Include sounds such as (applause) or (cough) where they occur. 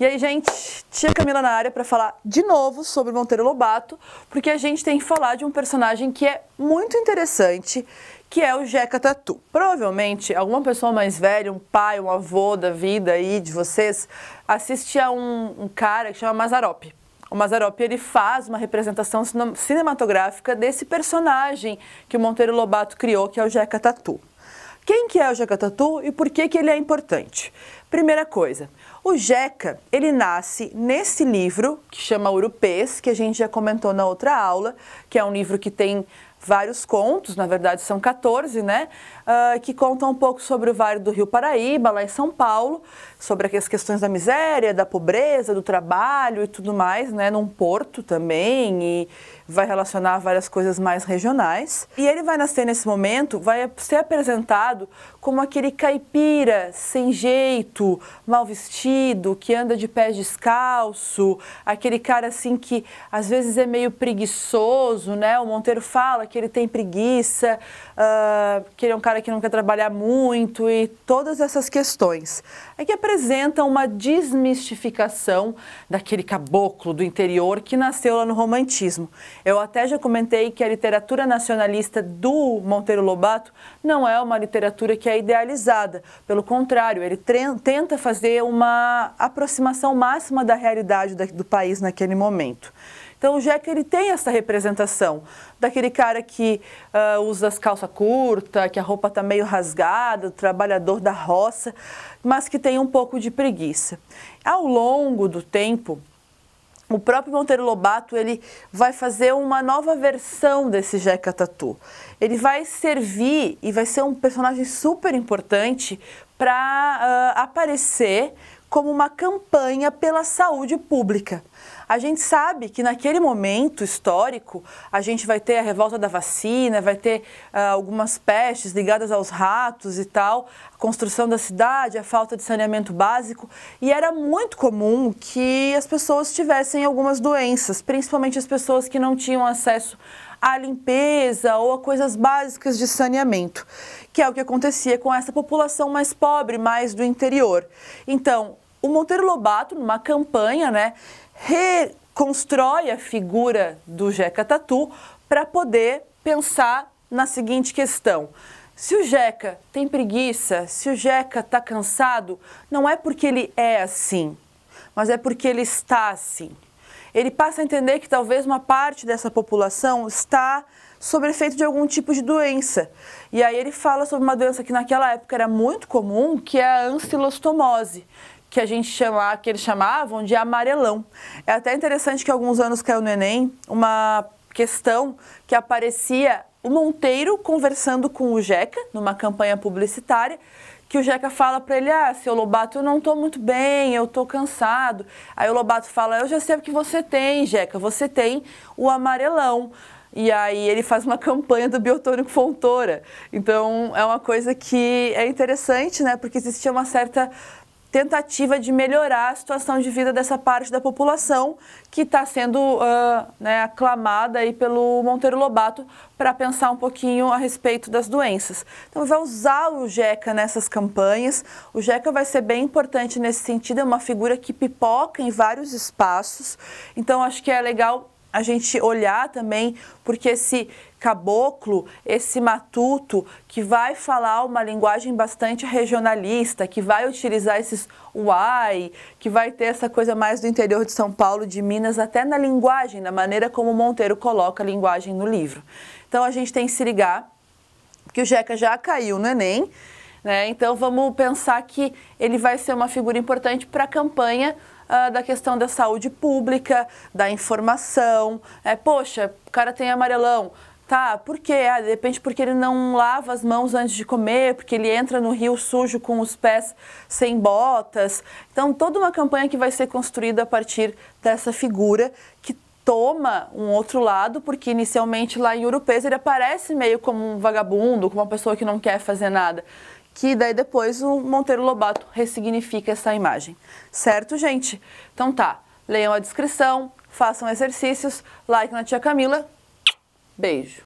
E aí, gente, tia Camila na área para falar de novo sobre Monteiro Lobato, porque a gente tem que falar de um personagem que é muito interessante, que é o Jeca Tatu. Provavelmente, alguma pessoa mais velha, um pai, um avô da vida aí de vocês, assistia um, um cara que chama Mazarope. O Mazarope ele faz uma representação cinematográfica desse personagem que o Monteiro Lobato criou, que é o Jeca Tatu. Quem que é o jacatatu e por que, que ele é importante? Primeira coisa, o Jeca, ele nasce nesse livro, que chama Urupês, que a gente já comentou na outra aula, que é um livro que tem vários contos, na verdade são 14, né? Uh, que contam um pouco sobre o Vale do Rio Paraíba, lá em São Paulo, sobre as questões da miséria, da pobreza, do trabalho e tudo mais, né? Num porto também, e vai relacionar várias coisas mais regionais. E ele vai nascer nesse momento, vai ser apresentado como aquele caipira sem jeito, mal vestido, que anda de pés descalço, aquele cara assim que às vezes é meio preguiçoso, né? O Monteiro fala que ele tem preguiça, uh, que ele é um cara que não quer trabalhar muito e todas essas questões. É que apresentam uma desmistificação daquele caboclo do interior que nasceu lá no romantismo. Eu até já comentei que a literatura nacionalista do Monteiro Lobato não é uma literatura que é idealizada. Pelo contrário, ele tenta fazer uma aproximação máxima da realidade do país naquele momento. Então o Jeca é ele tem essa representação daquele cara que uh, usa as calças curtas, que a roupa está meio rasgada, o trabalhador da roça, mas que tem um pouco de preguiça. Ao longo do tempo, o próprio Monteiro Lobato ele vai fazer uma nova versão desse Jeca Tatu. Ele vai servir e vai ser um personagem super importante para uh, ah, aparecer como uma campanha pela saúde pública. A gente sabe que naquele momento histórico a gente vai ter a revolta da vacina, vai ter uh, algumas pestes ligadas aos ratos e tal, a construção da cidade, a falta de saneamento básico, e era muito comum que as pessoas tivessem algumas doenças, principalmente as pessoas que não tinham acesso à limpeza ou a coisas básicas de saneamento, que é o que acontecia com essa população mais pobre, mais do interior. Então, o Monteiro Lobato, numa campanha, né, reconstrói a figura do Jeca Tatu para poder pensar na seguinte questão. Se o Jeca tem preguiça, se o Jeca está cansado, não é porque ele é assim, mas é porque ele está assim. Ele passa a entender que talvez uma parte dessa população está sobre efeito de algum tipo de doença. E aí ele fala sobre uma doença que naquela época era muito comum, que é a ancilostomose, que a gente chamava, que eles chamavam de amarelão. É até interessante que alguns anos caiu no Enem uma questão que aparecia o Monteiro conversando com o Jeca numa campanha publicitária que o Jeca fala para ele, ah, seu Lobato, eu não tô muito bem, eu tô cansado. Aí o Lobato fala, eu já sei o que você tem, Jeca, você tem o amarelão. E aí ele faz uma (laughs) campanha do biotônico Fontoura. Então é uma coisa que é interessante, né? Porque existia uma certa tentativa de melhorar a situação de vida dessa parte da população que está sendo uh, né, aclamada aí pelo Monteiro Lobato para pensar um pouquinho a respeito das doenças. Então vai usar o Jeca nessas campanhas. O Jeca vai ser bem importante nesse sentido, é uma figura que pipoca em vários espaços. Então acho que é legal a gente olhar também, porque esse caboclo, esse matuto, que vai falar uma linguagem bastante regionalista, que vai utilizar esses uai, que vai ter essa coisa mais do interior de São Paulo, de Minas, até na linguagem, na maneira como Monteiro coloca a linguagem no livro. Então a gente tem que se ligar que o Jeca já caiu no Enem, né? Então vamos pensar que ele vai ser uma figura importante para a campanha ah, da questão da saúde pública, da informação. É, poxa, o cara tem amarelão. Tá, por quê? Ah, de repente porque ele não lava as mãos antes de comer, porque ele entra no rio sujo com os pés sem botas. Então, toda uma campanha que vai ser construída a partir dessa figura que toma um outro lado, porque inicialmente lá em Urupês ele aparece meio como um vagabundo, como uma pessoa que não quer fazer nada que daí depois o Monteiro Lobato ressignifica essa imagem. Certo, gente? Então tá, leiam a descrição, façam exercícios, like na tia Camila. Beijo.